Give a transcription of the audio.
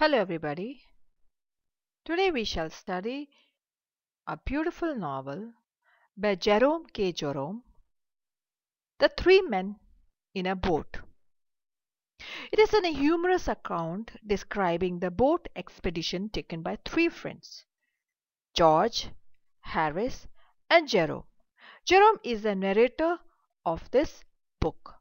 Hello everybody. Today we shall study a beautiful novel by Jerome K. Jerome, The Three Men in a Boat. It is a humorous account describing the boat expedition taken by three friends, George, Harris and Jerome. Jerome is the narrator of this book.